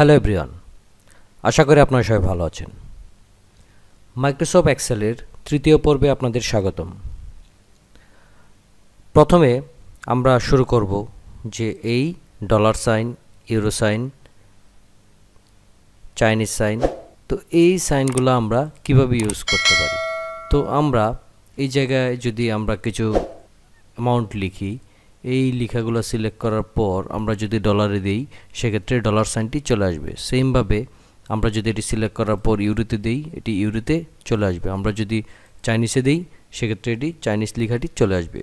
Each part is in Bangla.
হ্যালো এভরিওয়ান আশা করি আপনারা সবাই ভালো আছেন মাইক্রোসফট এক্সেলের তৃতীয় পর্বে আপনাদের স্বাগতম প্রথমে আমরা শুরু করব যে এই dollar sign euro sign Chinese sign তো এই সাইনগুলো আমরা কিভাবে ইউজ করতে পারি তো আমরা এই জায়গায় যদি আমরা কিছু অ্যামাউন্ট লিখি এই লেখাগুলো সিলেক্ট করার পর আমরা যদি ডলারে দিই সেক্ষেত্রে ডলার সাইনটি চলে আসবে সেমভাবে আমরা যদি এটি সিলেক্ট করার পর ইউরোতে দিই এটি ইউরোতে চলে আসবে আমরা যদি চাইনিজে দিই সেক্ষেত্রে এটি চাইনিজ লেখাটি চলে আসবে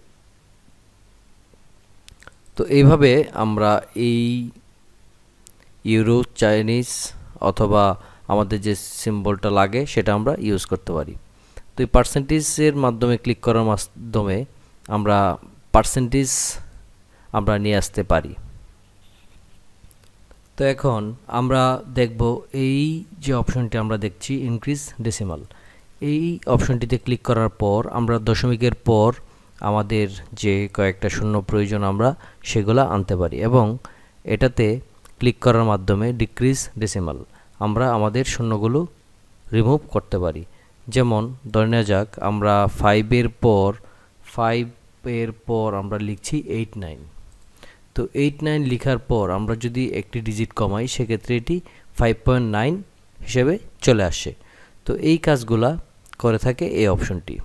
তো এইভাবে আমরা এই ইউরো চাইনিজ অথবা আমাদের যে সিম্বলটা লাগে সেটা আমরা ইউজ করতে পারি তো এই পার্সেন্টেজের মাধ্যমে ক্লিক করার মাধ্যমে আমরা পার্সেন্টেজ আমরা নিয়ে আসতে পারি তো এখন আমরা দেখব এই যে অপশনটি আমরা দেখছি ইনক্রিজ ডেসিমাল এই অপশনটিতে ক্লিক করার পর আমরা দশমিকের পর আমাদের যে কয়েকটা শূন্য প্রয়োজন আমরা সেগুলো আনতে পারি এবং এটাতে ক্লিক করার মাধ্যমে ডিক্রিজ ডেসিমাল আমরা আমাদের শূন্যগুলো রিমুভ করতে পারি যেমন ধরে নেওয়া যাক আমরা ফাইভের পর ফাইভের পর আমরা লিখছি এইট নাইন তো এইট নাইন লেখার পর আমরা যদি একটি ডিজিট কমাই সেক্ষেত্রে এটি ফাইভ পয়েন্ট নাইন হিসেবে চলে আসে তো এই কাজগুলা করে থাকে এই অপশনটি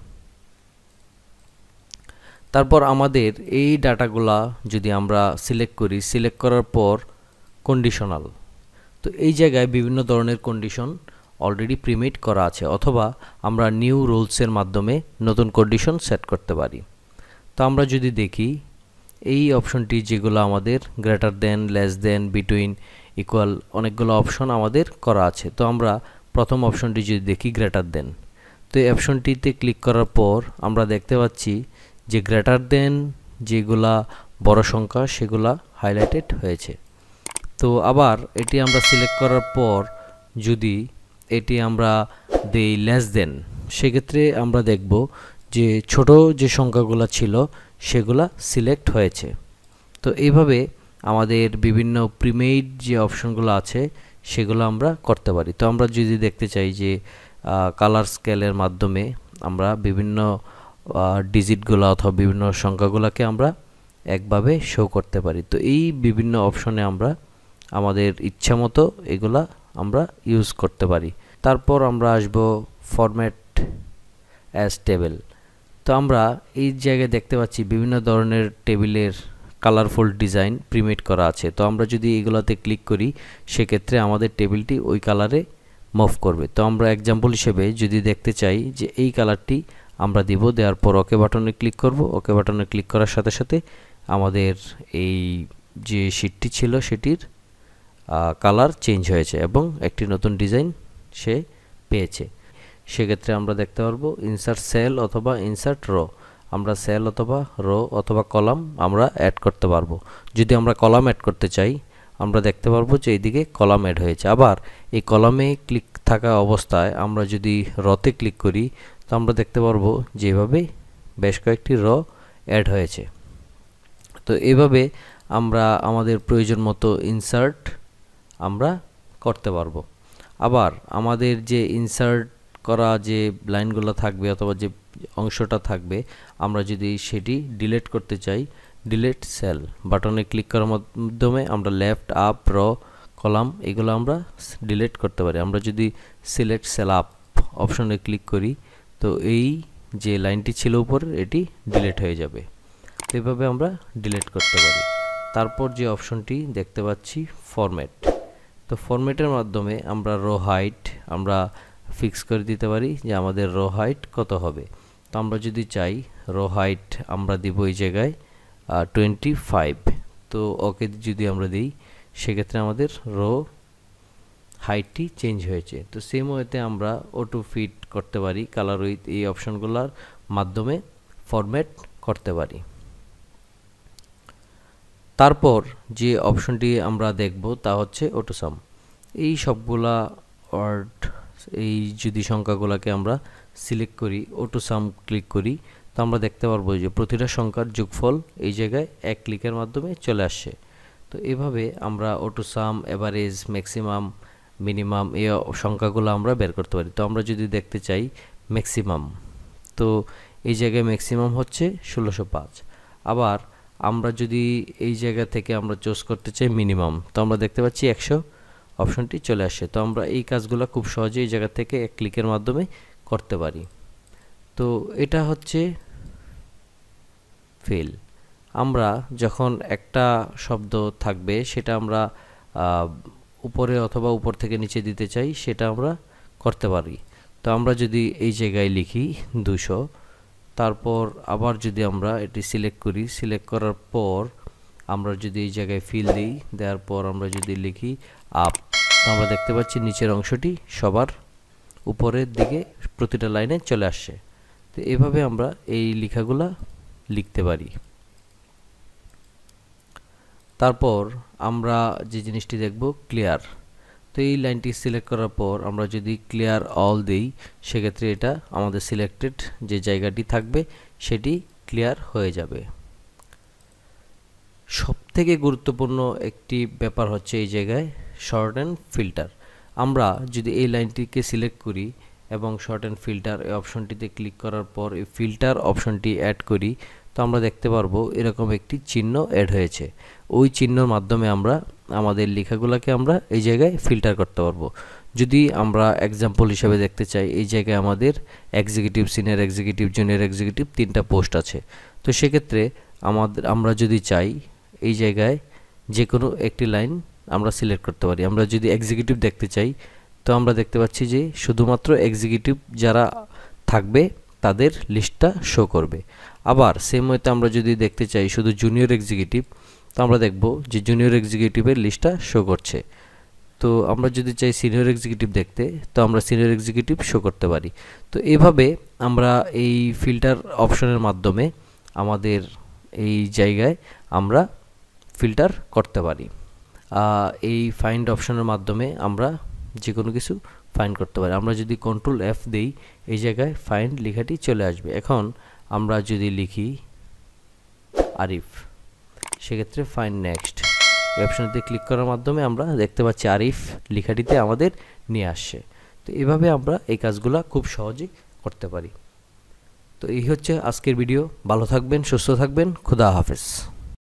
তারপর আমাদের এই ডাটাগুলা যদি আমরা সিলেক্ট করি সিলেক্ট করার পর কন্ডিশনাল তো এই জায়গায় বিভিন্ন ধরনের কন্ডিশন অলরেডি প্রিমিট করা আছে অথবা আমরা নিউ রুলসের মাধ্যমে নতুন কন্ডিশন সেট করতে পারি তো আমরা যদি দেখি এই অপশনটি যেগুলো আমাদের greater than less than between equal অনেকগুলো অপশন আমাদের করা আছে তো আমরা প্রথম অপশনটি যদি দেখি গ্রেটার দেন তো এই অপশনটিতে ক্লিক করার পর আমরা দেখতে পাচ্ছি যে গ্রেটার দেন যেগুলা বড় সংখ্যা সেগুলা হাইলাইটেড হয়েছে তো আবার এটি আমরা সিলেক্ট করার পর যদি এটি আমরা দেই লেস দেন সেক্ষেত্রে আমরা দেখব যে ছোট যে সংখ্যাগুলো ছিল সেগুলা সিলেক্ট হয়েছে তো এইভাবে আমাদের বিভিন্ন প্রিমেইড যে অপশনগুলো আছে সেগুলো আমরা করতে পারি তো আমরা যদি দেখতে চাই যে কালার স্কেলের মাধ্যমে আমরা বিভিন্ন ডিজিটগুলো অথবা বিভিন্ন সংখ্যাগুলোকে আমরা একভাবে শো করতে পারি তো এই বিভিন্ন অপশনে আমরা আমাদের ইচ্ছা মতো এগুলা আমরা ইউজ করতে পারি তারপর আমরা আসব ফরম্যাট অ্যাজ টেবিল তো আমরা এই জায়গায় দেখতে পাচ্ছি বিভিন্ন ধরনের টেবিলের কালারফুল ডিজাইন প্রিমেট করা আছে তো আমরা যদি এগুলোতে ক্লিক করি সেক্ষেত্রে আমাদের টেবিলটি ওই কালারে মুভ করবে তো আমরা এক্সাম্পল হিসেবে যদি দেখতে চাই যে এই কালারটি আমরা দিব দেওয়ার পর ওকে বাটনে ক্লিক করব ওকে বাটনে ক্লিক করার সাথে সাথে আমাদের এই যে শিটটি ছিল সেটির কালার চেঞ্জ হয়েছে এবং একটি নতুন ডিজাইন সে পেয়েছে সেক্ষেত্রে আমরা দেখতে পারবো ইনসার্ট সেল অথবা ইনসার্ট রো আমরা সেল অথবা রো অথবা কলাম আমরা অ্যাড করতে পারবো যদি আমরা কলাম অ্যাড করতে চাই আমরা দেখতে পারবো যে এইদিকে কলাম অ্যাড হয়েছে আবার এই কলামে ক্লিক থাকা অবস্থায় আমরা যদি রতে ক্লিক করি তো আমরা দেখতে পারবো যেভাবে বেশ কয়েকটি র অ্যাড হয়েছে তো এভাবে আমরা আমাদের প্রয়োজন মতো ইনসার্ট আমরা করতে পারবো আবার আমাদের যে ইনসার্ট করা যে লাইনগুলো থাকবে অথবা যে অংশটা থাকবে আমরা যদি সেটি ডিলেট করতে চাই ডিলেট সেল বাটনে ক্লিক করার মাধ্যমে আমরা লেফট আপ র কলাম এগুলো আমরা ডিলেট করতে পারি আমরা যদি সিলেক্ট সেল আপ অপশনে ক্লিক করি তো এই যে লাইনটি ছিল উপর এটি ডিলেট হয়ে যাবে এভাবে আমরা ডিলেট করতে পারি তারপর যে অপশনটি দেখতে পাচ্ছি ফরম্যাট তো ফরম্যাটের মাধ্যমে আমরা রো হাইট আমরা ফিক্স করে দিতে পারি যে আমাদের রো হাইট কত হবে তো আমরা যদি চাই রো হাইট আমরা দিব এই জায়গায় টোয়েন্টি ফাইভ তো ওকে যদি আমরা দিই সেক্ষেত্রে আমাদের রো হাইটটি চেঞ্জ হয়েছে তো সেম ওয়েতে আমরা ওটু ফিট করতে পারি কালার উইথ এই অপশনগুলোর মাধ্যমে ফরম্যাট করতে পারি তারপর যে অপশনটি আমরা দেখব তা হচ্ছে ওটোসাম এই সবগুলা ওয়ার্ড এই যদি সংখ্যাগুলোকে আমরা সিলেক্ট করি অটো সাম ক্লিক করি তো আমরা দেখতে পারবো যে প্রতিটা সংখ্যার যোগফল এই জায়গায় এক ক্লিকের মাধ্যমে চলে আসছে তো এভাবে আমরা auto sum average maximum minimum এই সংখ্যাগুলো আমরা বের করতে পারি তো আমরা যদি দেখতে চাই ম্যাক্সিমাম তো এই জায়গায় ম্যাক্সিমাম হচ্ছে ষোলোশো পাঁচ আবার আমরা যদি এই জায়গা থেকে আমরা চুজ করতে চাই মিনিমাম তো আমরা দেখতে পাচ্ছি একশো অপশনটি চলে আসে তো আমরা এই কাজগুলো খুব সহজেই এই জায়গা থেকে এক ক্লিকের মাধ্যমে করতে পারি তো এটা হচ্ছে ফিল আমরা যখন একটা শব্দ থাকবে সেটা আমরা উপরে অথবা উপর থেকে নিচে দিতে চাই সেটা আমরা করতে পারি তো আমরা যদি এই জায়গায় লিখি দুশো তারপর আবার যদি আমরা এটি সিলেক্ট করি সিলেক্ট করার পর আমরা যদি এই জায়গায় ফিল দিই দেওয়ার পর আমরা যদি লিখি আপ আমরা দেখতে পাচ্ছি নিচের অংশটি সবার উপরের দিকে প্রতিটা লাইনে চলে আসছে তো এভাবে আমরা এই লেখাগুলা লিখতে পারি তারপর আমরা যে জিনিসটি দেখব ক্লিয়ার তো এই লাইনটি সিলেক্ট করার পর আমরা যদি ক্লিয়ার অল দিই সেক্ষেত্রে এটা আমাদের সিলেক্টেড যে জায়গাটি থাকবে সেটি ক্লিয়ার হয়ে যাবে সবথেকে গুরুত্বপূর্ণ একটি ব্যাপার হচ্ছে এই জায়গায় শর্ট অ্যান্ড ফিল্টার আমরা যদি এই লাইনটিকে সিলেক্ট করি এবং শর্ট অ্যান্ড ফিল্টার এই অপশনটিতে ক্লিক করার পর এই ফিল্টার অপশনটি অ্যাড করি তো আমরা দেখতে পারবো এরকম একটি চিহ্ন অ্যাড হয়েছে ওই চিহ্নর মাধ্যমে আমরা আমাদের লেখাগুলোকে আমরা এই জায়গায় ফিল্টার করতে পারবো যদি আমরা এক্সাম্পল হিসাবে দেখতে চাই এই জায়গায় আমাদের executive senior executive junior executive তিনটা পোস্ট আছে তো সেক্ষেত্রে আমাদের আমরা যদি চাই এই জায়গায় যে কোনো একটি লাইন আমরা সিলেক্ট করতে পারি আমরা যদি এক্সিকিউটিভ দেখতে চাই তো আমরা দেখতে পাচ্ছি যে শুধুমাত্র এক্সিকিউটিভ যারা থাকবে তাদের লিস্টটা শো করবে আবার সেম ওয়েতে আমরা যদি দেখতে চাই শুধু জুনিয়র এক্সিকিউটিভ তো আমরা দেখব যে জুনিয়র এক্সিকিউটিভের লিস্টটা শো করছে তো আমরা যদি চাই সিনিয়র এক্সিকিউটিভ দেখতে তো আমরা সিনিয়র এক্সিকিউটিভ শো করতে পারি তো এভাবে আমরা এই ফিল্টার অপশনের মাধ্যমে আমাদের এই জায়গায় আমরা ফিল্টার করতে পারি এই ফাইন্ড অপশনের মাধ্যমে আমরা যে কোনো কিছু ফাইন্ড করতে পারি আমরা যদি কন্ট্রোল এফ দেই এই জায়গায় ফাইন্ড লেখাটি চলে আসবে এখন আমরা যদি লিখি আরিফ সেক্ষেত্রে ফাইন্ড নেক্সট এই অপশনটিতে ক্লিক করার মাধ্যমে আমরা দেখতে পাচ্ছি আরিফ লেখাটিতে আমাদের নিয়ে আসছে তো এভাবে আমরা এই কাজগুলো খুব সহজেই করতে পারি তো এই হচ্ছে আজকের ভিডিও ভালো থাকবেন সুস্থ থাকবেন খুদা হাফেজ